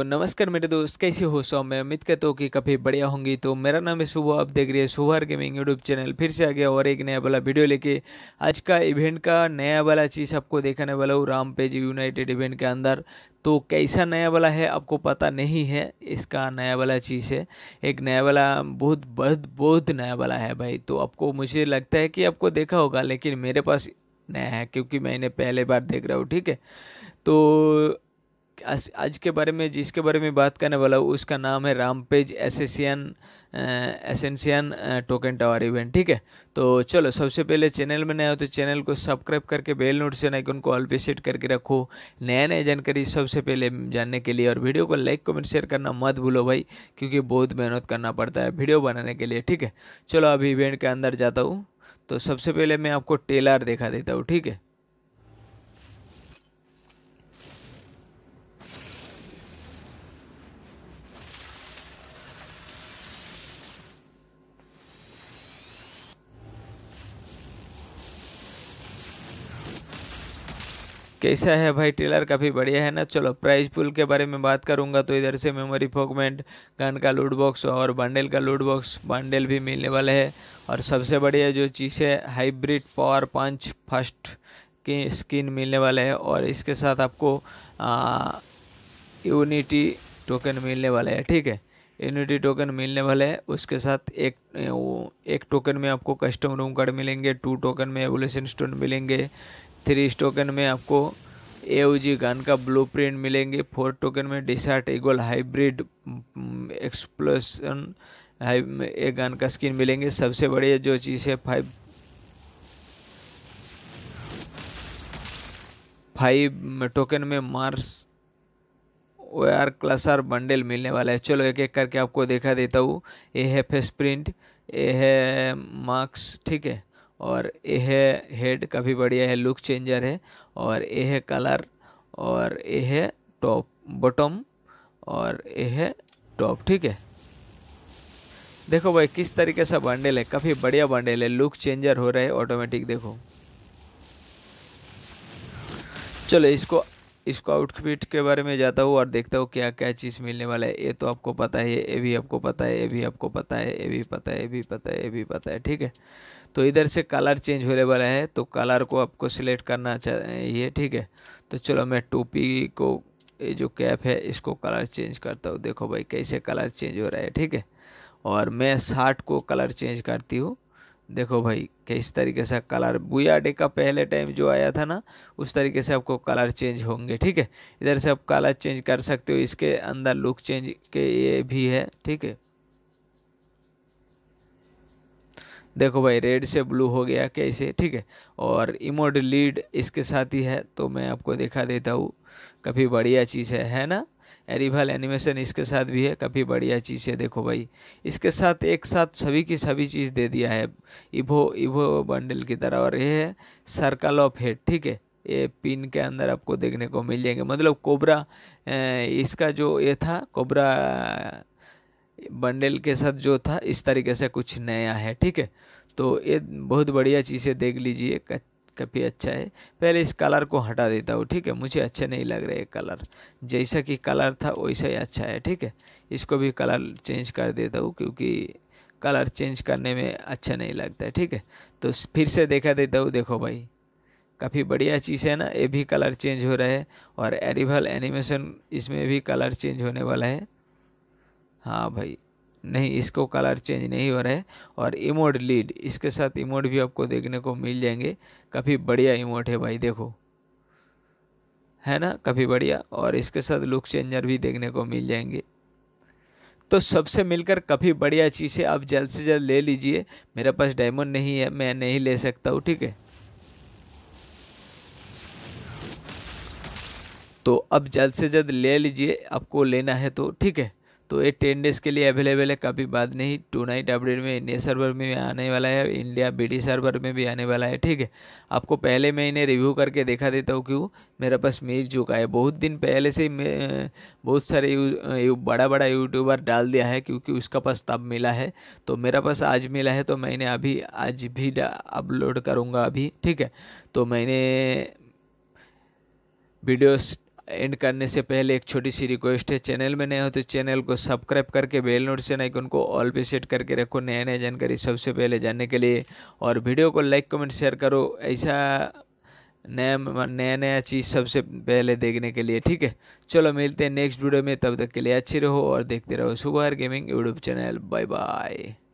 तो नमस्कार मेरे दोस्त कैसे हो सो मैं उम्मीद करता हूँ कि काफ़ी बढ़िया होंगी तो मेरा नाम है सुबह आप देख रहे हैं सुबह गेमिंग यूट्यूब चैनल फिर से आ गया और एक नया वाला वीडियो लेके आज का इवेंट का नया वाला चीज़ आपको देखने वाला हूँ राम जी यूनाइटेड इवेंट के अंदर तो कैसा नया वाला है आपको पता नहीं है इसका नया वाला चीज़ है एक नया वाला बहुत बहुत बहुत नया वाला है भाई तो आपको मुझे लगता है कि आपको देखा होगा लेकिन मेरे पास नया है क्योंकि मैं इन्हें पहले बार देख रहा हूँ ठीक है तो आज आज के बारे में जिसके बारे में बात करने वाला हूँ उसका नाम है rampage ascension ascension token tower event ठीक है तो चलो सबसे पहले चैनल में नए हो तो चैनल को सब्सक्राइब करके बेल नोटिफिकेशन आइकन को ऑल पे सेट करके रखो नया नया जानकारी सबसे पहले जानने के लिए और वीडियो को लाइक कमेंट शेयर करना मत भूलो भाई क्योंकि बहुत मेहनत करना पड़ता है वीडियो बनाने के लिए ठीक है चलो अभी इवेंट के अंदर जाता हूँ तो सबसे पहले मैं आपको टेलर दिखा देता हूँ ठीक है कैसा है भाई ट्रेलर काफ़ी बढ़िया है ना चलो प्राइस पुल के बारे में बात करूंगा तो इधर से मेमोरी फोकमेंट गन का लूट बॉक्स और बंडल का लूट बॉक्स बंडल भी मिलने वाला है और सबसे बढ़िया जो चीज़ है हाइब्रिड पावर पंच फर्स्ट की स्किन मिलने वाला है और इसके साथ आपको यूनिटी टोकन मिलने वाला है ठीक है यूनिटी टोकन मिलने वाला है उसके साथ एक वो एक टोकन में आपको कस्टम रूम कार्ड मिलेंगे टू टोकन में एवोल्यूशन स्टोन मिलेंगे थ्री टोकन में आपको ए गन का ब्लूप्रिंट मिलेंगे फोर टोकन में desert eagle hybrid explosion a gun का स्किन मिलेंगे सबसे बढ़िया जो चीज़ है फाइव फाइव टोकन में Mars O R cluster bundle मिलने वाला है चलो एक एक करके आपको देखा देता हूँ ए है फेस प्रिंट ए है मार्क्स ठीक है और यह हेड काफ़ी बढ़िया है लुक चेंजर है और यह कलर और यह टॉप बॉटम और यह टॉप ठीक है देखो भाई किस तरीके से बंडल है काफ़ी बढ़िया बंडल है लुक चेंजर हो रहा है ऑटोमेटिक देखो चलो इसको इसको आउटफिट के बारे में जाता हूँ और देखता हूँ क्या क्या चीज़ मिलने वाला है ये तो आपको पता है ये भी आपको पता है ये भी आपको पता है ये भी पता है ये भी पता है ये भी पता है ठीक है तो इधर से कलर चेंज होने वाला है तो कलर को आपको सिलेक्ट करना चाहिए ठीक है तो चलो मैं टोपी को ये जो कैप है इसको कलर चेंज करता हूँ देखो भाई कैसे कलर चेंज हो रहा है ठीक है और मैं शर्ट को कलर चेंज करती हूँ देखो भाई किस तरीके से कलर बुयाडे का पहले टाइम जो आया था ना उस तरीके से आपको कलर चेंज होंगे ठीक है इधर से आप कलर चेंज कर सकते हो इसके अंदर लुक चेंज के ये भी है ठीक है देखो भाई रेड से ब्लू हो गया कैसे ठीक है और इमोड लीड इसके साथ ही है तो मैं आपको दिखा देता हूँ काफ़ी बढ़िया चीज़ है है ना एरिवल एनिमेशन इसके साथ भी है काफ़ी बढ़िया चीज़ है देखो भाई इसके साथ एक साथ सभी की सभी चीज़ दे दिया है इवो इवो बंडल की तरह और ये है सर्कल ऑफ हेड ठीक है ये पिन के अंदर आपको देखने को मिल जाएंगे मतलब कोबरा इसका जो ये था कोबरा बंडल के साथ जो था इस तरीके से कुछ नया है ठीक है तो ये बहुत बढ़िया चीज़ें देख लीजिए काफ़ी अच्छा है पहले इस कलर को हटा देता हूँ ठीक है मुझे अच्छा नहीं लग रहा है कलर जैसा कि कलर था वैसा ही अच्छा है ठीक है इसको भी कलर चेंज कर देता हूँ क्योंकि कलर चेंज करने में अच्छा नहीं लगता है ठीक है तो फिर से देखा देता हूँ देखो भाई काफ़ी बढ़िया चीज़ है ना ये भी कलर चेंज हो रहा है और एरिवल एनिमेशन इसमें भी कलर चेंज होने वाला है हाँ भाई नहीं इसको कलर चेंज नहीं हो रहा है और इमोट लीड इसके साथ इमोट भी आपको देखने को मिल जाएंगे काफ़ी बढ़िया इमोट है भाई देखो है ना काफ़ी बढ़िया और इसके साथ लुक चेंजर भी देखने को मिल जाएंगे तो सबसे मिलकर काफ़ी बढ़िया चीज़ है आप जल्द से जल्द ले लीजिए मेरे पास डायमंड नहीं है मैं नहीं ले सकता हूँ ठीक है तो अब जल्द से जल्द ले लीजिए आपको लेना है तो ठीक है तो ये टेन डेज़ के लिए अवेलेबल है कभी बात नहीं टू नाइट अपडेट में इंडिया सर्वर में भी आने वाला है इंडिया बी सर्वर में भी आने वाला है ठीक है आपको पहले मैं इन्हें रिव्यू करके देखा देता हूँ क्यों मेरे पास मिल चुका है बहुत दिन पहले से मैं बहुत सारे यू, यू, बड़ा बड़ा यूट्यूबर डाल दिया है क्योंकि उसका पास तब मिला है तो मेरा पास आज मिला है तो मैंने अभी आज भी अपलोड करूँगा अभी ठीक है तो मैंने वीडियोस एंड करने से पहले एक छोटी सी रिक्वेस्ट है चैनल में नए हो तो चैनल को सब्सक्राइब करके बेल नोटिफिकेशन आइकन को ऑल पे सेट करके रखो नया नया जानकारी सबसे पहले जानने के लिए और वीडियो को लाइक कमेंट शेयर करो ऐसा नया नया नया चीज़ सबसे पहले देखने के लिए ठीक है चलो मिलते हैं नेक्स्ट वीडियो में तब तक के लिए अच्छी रहो और देखते रहो Subah gaming YouTube channel bye bye